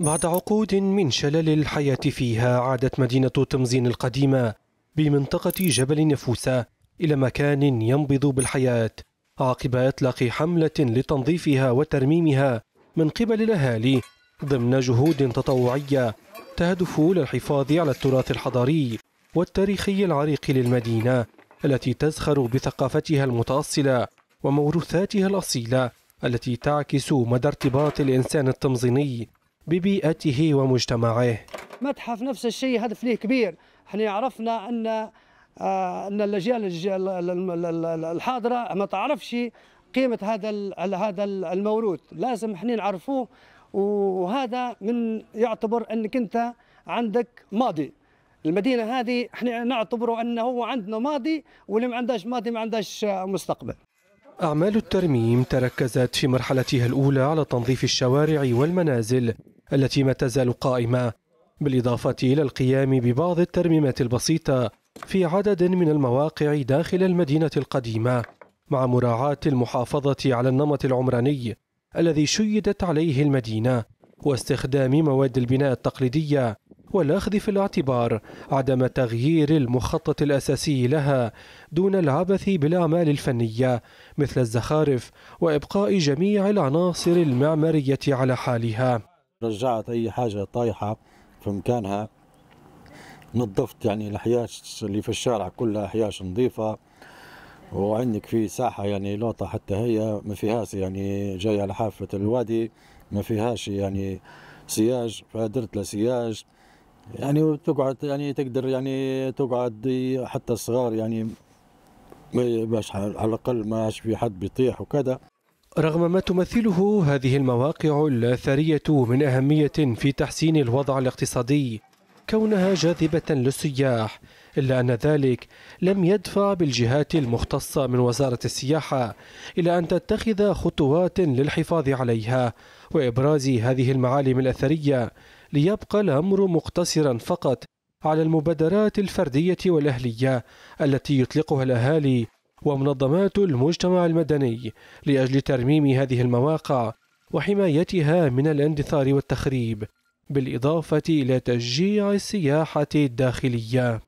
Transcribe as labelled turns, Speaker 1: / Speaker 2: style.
Speaker 1: بعد عقود من شلل الحياة فيها عادت مدينة تمزين القديمة بمنطقة جبل نفوسة إلى مكان ينبض بالحياة عقب إطلاق حملة لتنظيفها وترميمها من قبل الأهالي ضمن جهود تطوعية تهدف للحفاظ على التراث الحضاري والتاريخي العريق للمدينة التي تزخر بثقافتها المتأصلة وموروثاتها الأصيلة التي تعكس مدى ارتباط الإنسان التمزيني ببيئته ومجتمعه
Speaker 2: متحف نفس الشيء هدف ليه كبير احنا عرفنا ان آه، ان الاجيال الحاضره ما تعرفش قيمه هذا هذا الموروث لازم احنا نعرفوه وهذا من يعتبر انك انت عندك ماضي المدينه هذه احنا نعتبره انه هو عندنا ماضي واللي ما عندهاش ماضي ما عندهاش مستقبل
Speaker 1: أعمال الترميم تركزت في مرحلتها الأولى على تنظيف الشوارع والمنازل التي ما تزال قائمة بالإضافة إلى القيام ببعض الترميمات البسيطة في عدد من المواقع داخل المدينة القديمة مع مراعاة المحافظة على النمط العمراني الذي شيدت عليه المدينة واستخدام مواد البناء التقليدية والأخذ في الاعتبار عدم تغيير المخطط الأساسي لها دون العبث بالأعمال الفنية مثل الزخارف وإبقاء جميع العناصر المعمارية على حالها رجعت اي حاجه طايحه في مكانها
Speaker 3: نظفت يعني الحياش اللي في الشارع كلها حياش نظيفه وعندك في ساحه يعني لوطه حتى هي ما فيهاش يعني جايه على حافه الوادي ما فيهاش يعني سياج فدرت له سياج يعني تقعد يعني تقدر يعني تقعد حتى الصغار يعني باش على الاقل ما في حد بيطيح وكذا
Speaker 1: رغم ما تمثله هذه المواقع الأثرية من أهمية في تحسين الوضع الاقتصادي كونها جاذبة للسياح إلا أن ذلك لم يدفع بالجهات المختصة من وزارة السياحة إلى أن تتخذ خطوات للحفاظ عليها وإبراز هذه المعالم الأثرية ليبقى الأمر مقتصرا فقط على المبادرات الفردية والأهلية التي يطلقها الأهالي ومنظمات المجتمع المدني لأجل ترميم هذه المواقع وحمايتها من الاندثار والتخريب بالإضافة إلى تشجيع السياحة الداخلية